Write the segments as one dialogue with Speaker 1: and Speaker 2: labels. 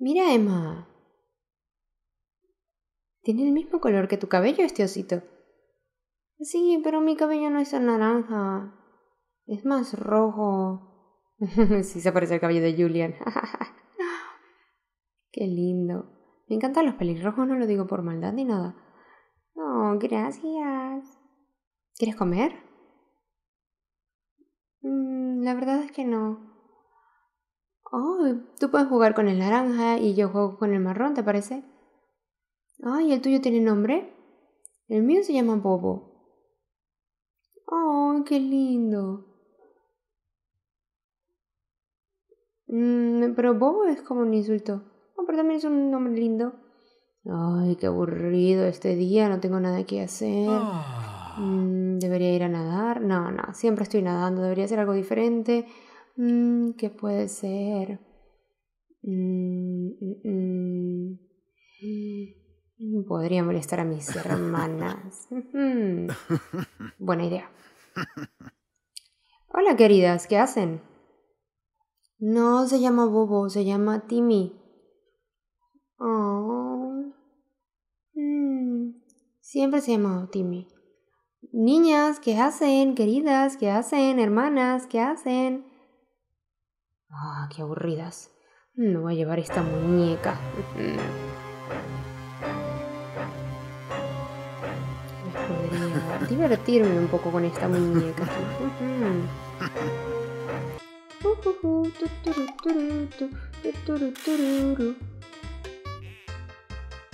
Speaker 1: Mira, Emma. Tiene el mismo color que tu cabello este osito. Sí, pero mi cabello no es tan naranja. Es más rojo. sí, se parece al cabello de Julian. Qué lindo. Me encantan los pelirrojos, no lo digo por maldad ni nada. No, oh, gracias. ¿Quieres comer? Mm, la verdad es que no. Oh, tú puedes jugar con el naranja y yo juego con el marrón, ¿te parece? Ay, ¿el tuyo tiene nombre? El mío se llama Bobo. Oh, qué lindo. Mm, pero Bobo es como un insulto. Oh, pero también es un nombre lindo. Ay, qué aburrido este día, no tengo nada que hacer. Ah. Mm, debería ir a nadar. No, no, siempre estoy nadando, debería hacer algo diferente. Mm, ¿qué puede ser? Mm, mm, Podría molestar a mis hermanas. Buena idea. Hola, queridas, ¿qué hacen? No se llama Bobo, se llama Timmy. Oh. Siempre se llama Timmy. Niñas, ¿qué hacen? Queridas, ¿qué hacen? Hermanas, ¿qué hacen? Ah, qué aburridas. No voy a llevar esta muñeca. Podría divertirme un poco con esta muñeca.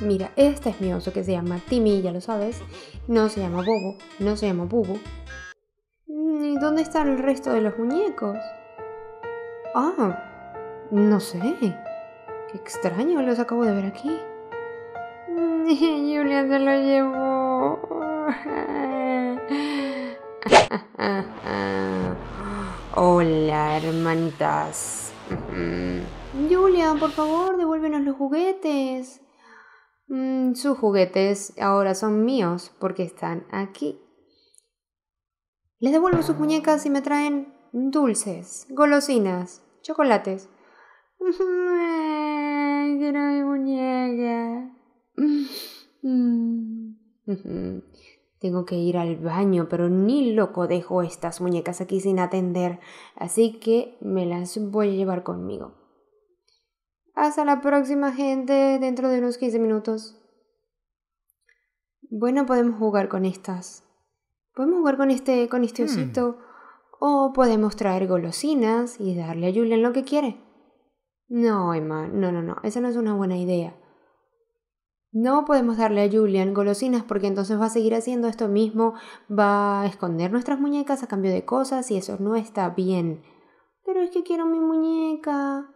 Speaker 1: Mira, este es mi oso que se llama Timmy, ya lo sabes. No se llama Bobo, no se llama Bubu. ¿Y dónde están el resto de los muñecos? Ah, no sé. Qué extraño, los acabo de ver aquí. Mm, Julia se lo llevó. Hola, hermanitas. Mm, Julia, por favor, devuélvenos los juguetes. Mm, sus juguetes ahora son míos porque están aquí. Les devuelvo sus muñecas y me traen dulces, golosinas, chocolates. muñeca. Tengo que ir al baño, pero ni loco dejo estas muñecas aquí sin atender, así que me las voy a llevar conmigo. Hasta la próxima gente, dentro de unos 15 minutos. Bueno, podemos jugar con estas. Podemos jugar con este, con este hmm. osito. O podemos traer golosinas y darle a Julian lo que quiere. No, Emma, no, no, no, esa no es una buena idea. No podemos darle a Julian golosinas porque entonces va a seguir haciendo esto mismo, va a esconder nuestras muñecas a cambio de cosas y eso no está bien. Pero es que quiero mi muñeca.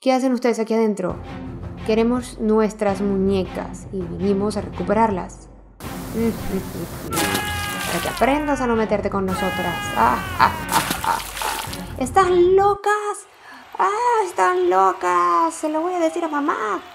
Speaker 1: ¿Qué hacen ustedes aquí adentro? Queremos nuestras muñecas y vinimos a recuperarlas. para que aprendas a no meterte con nosotras. Ah ah, ah, ah, ah, ¿Están locas? ¡Ah, están locas! Se lo voy a decir a mamá.